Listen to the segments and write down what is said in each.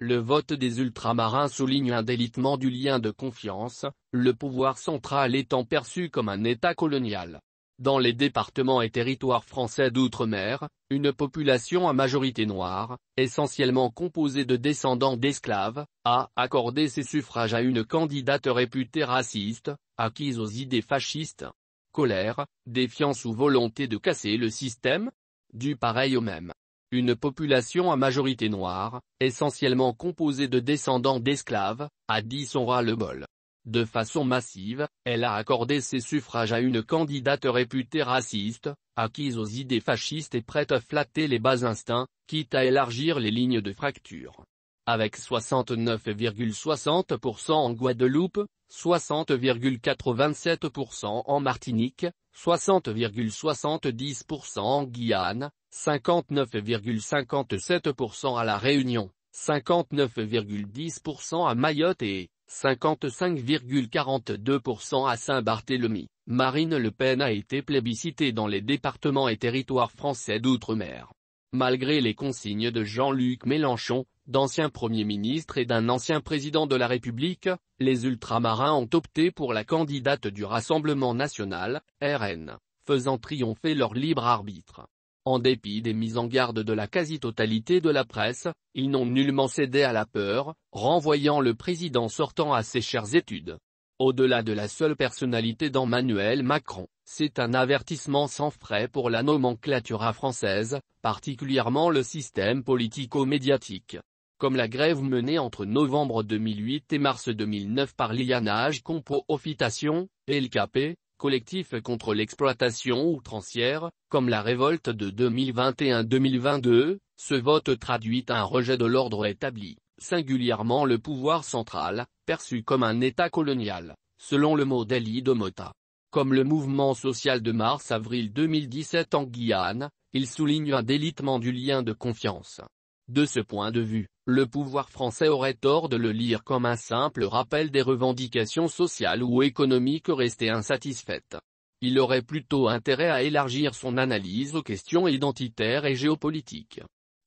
Le vote des ultramarins souligne un délitement du lien de confiance, le pouvoir central étant perçu comme un État colonial. Dans les départements et territoires français d'outre-mer, une population à majorité noire, essentiellement composée de descendants d'esclaves, a accordé ses suffrages à une candidate réputée raciste, acquise aux idées fascistes. Colère, défiance ou volonté de casser le système Du pareil au même une population à majorité noire, essentiellement composée de descendants d'esclaves, a dit son ras-le-bol. De façon massive, elle a accordé ses suffrages à une candidate réputée raciste, acquise aux idées fascistes et prête à flatter les bas instincts, quitte à élargir les lignes de fracture avec 69,60% en Guadeloupe, 60,87% en Martinique, 60,70% en Guyane, 59,57% à La Réunion, 59,10% à Mayotte et 55,42% à Saint-Barthélemy. Marine Le Pen a été plébiscitée dans les départements et territoires français d'outre-mer malgré les consignes de Jean-Luc Mélenchon, d'ancien Premier ministre et d'un ancien président de la République, les ultramarins ont opté pour la candidate du Rassemblement national, RN, faisant triompher leur libre arbitre. En dépit des mises en garde de la quasi-totalité de la presse, ils n'ont nullement cédé à la peur, renvoyant le président sortant à ses chères études. Au-delà de la seule personnalité d'Emmanuel Macron, c'est un avertissement sans frais pour la nomenclatura française, particulièrement le système politico-médiatique. Comme la grève menée entre novembre 2008 et mars 2009 par l'IANAGE compo offitation LKP, collectif contre l'exploitation outrancière, comme la révolte de 2021-2022, ce vote traduit un rejet de l'ordre établi singulièrement le pouvoir central, perçu comme un État colonial, selon le modèle Mota. Comme le mouvement social de mars-avril 2017 en Guyane, il souligne un délitement du lien de confiance. De ce point de vue, le pouvoir français aurait tort de le lire comme un simple rappel des revendications sociales ou économiques restées insatisfaites. Il aurait plutôt intérêt à élargir son analyse aux questions identitaires et géopolitiques.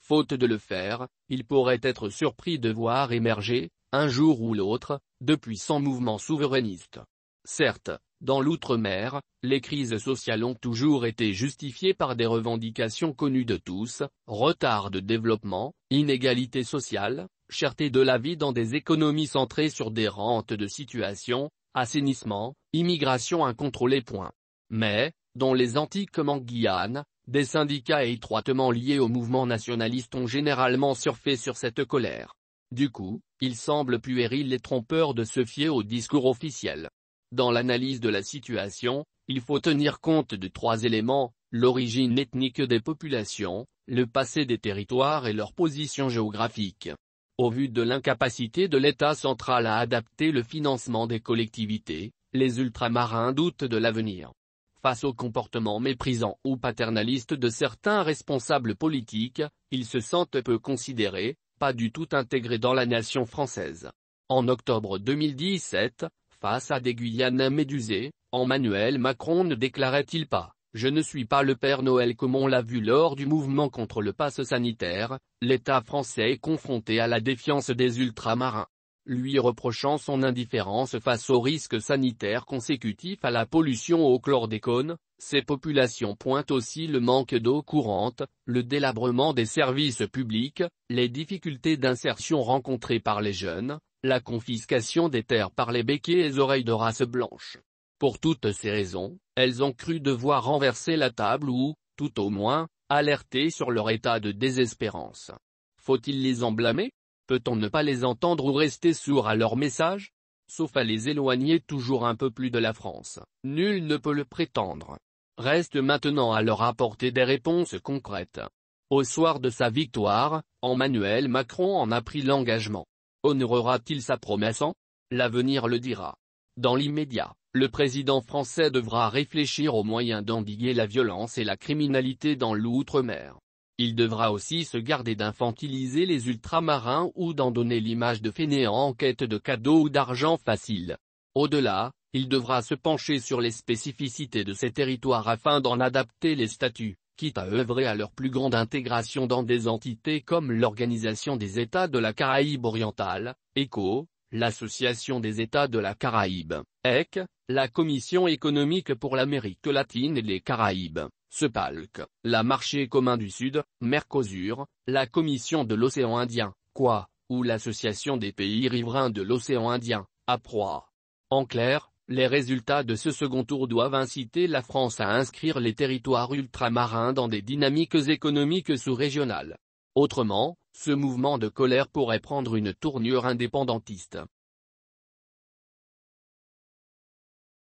Faute de le faire, il pourrait être surpris de voir émerger, un jour ou l'autre, de puissants mouvements souverainistes. Certes, dans l'outre-mer, les crises sociales ont toujours été justifiées par des revendications connues de tous, retard de développement, inégalité sociale, cherté de la vie dans des économies centrées sur des rentes de situation, assainissement, immigration incontrôlée. Mais, dans les Antiques comme Guyane, des syndicats étroitement liés au mouvement nationaliste ont généralement surfé sur cette colère. Du coup, il semble puéril les trompeurs de se fier au discours officiel. Dans l'analyse de la situation, il faut tenir compte de trois éléments, l'origine ethnique des populations, le passé des territoires et leur position géographique. Au vu de l'incapacité de l'État central à adapter le financement des collectivités, les ultramarins doutent de l'avenir. Face au comportement méprisant ou paternaliste de certains responsables politiques, ils se sentent peu considérés, pas du tout intégrés dans la nation française. En octobre 2017, face à des Guyanais médusés, Emmanuel Macron ne déclarait-il pas « Je ne suis pas le Père Noël » comme on l'a vu lors du mouvement contre le passe sanitaire, l'État français est confronté à la défiance des ultramarins lui reprochant son indifférence face aux risques sanitaires consécutifs à la pollution au chlordécone, ces populations pointent aussi le manque d'eau courante, le délabrement des services publics, les difficultés d'insertion rencontrées par les jeunes, la confiscation des terres par les béquets et oreilles de race blanche. Pour toutes ces raisons, elles ont cru devoir renverser la table ou, tout au moins, alerter sur leur état de désespérance. Faut-il les en blâmer peut-on ne pas les entendre ou rester sourd à leur message Sauf à les éloigner toujours un peu plus de la France, nul ne peut le prétendre. Reste maintenant à leur apporter des réponses concrètes. Au soir de sa victoire, Emmanuel Macron en a pris l'engagement. Honorera-t-il sa promesse en L'avenir le dira. Dans l'immédiat, le président français devra réfléchir aux moyens d'endiguer la violence et la criminalité dans l'outre-mer. Il devra aussi se garder d'infantiliser les ultramarins ou d'en donner l'image de fainéants en quête de cadeaux ou d'argent facile. Au-delà, il devra se pencher sur les spécificités de ces territoires afin d'en adapter les statuts, quitte à œuvrer à leur plus grande intégration dans des entités comme l'Organisation des États de la Caraïbe orientale, ECO, l'Association des États de la Caraïbe, EC, la Commission économique pour l'Amérique latine et les Caraïbes, ce palque, la Marché commun du Sud, Mercosur, la Commission de l'océan Indien, quoi, ou l'Association des pays riverains de l'océan Indien, à proie. En clair, les résultats de ce second tour doivent inciter la France à inscrire les territoires ultramarins dans des dynamiques économiques sous-régionales. Autrement, ce mouvement de colère pourrait prendre une tournure indépendantiste.